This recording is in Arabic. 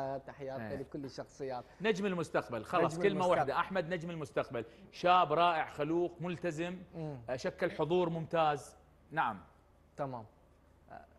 تحياتنا إيه. لكل الشخصيات نجم المستقبل خلاص نجم كلمة المستقبل. واحدة أحمد نجم المستقبل شاب رائع خلوق ملتزم مم. شكل حضور ممتاز نعم تمام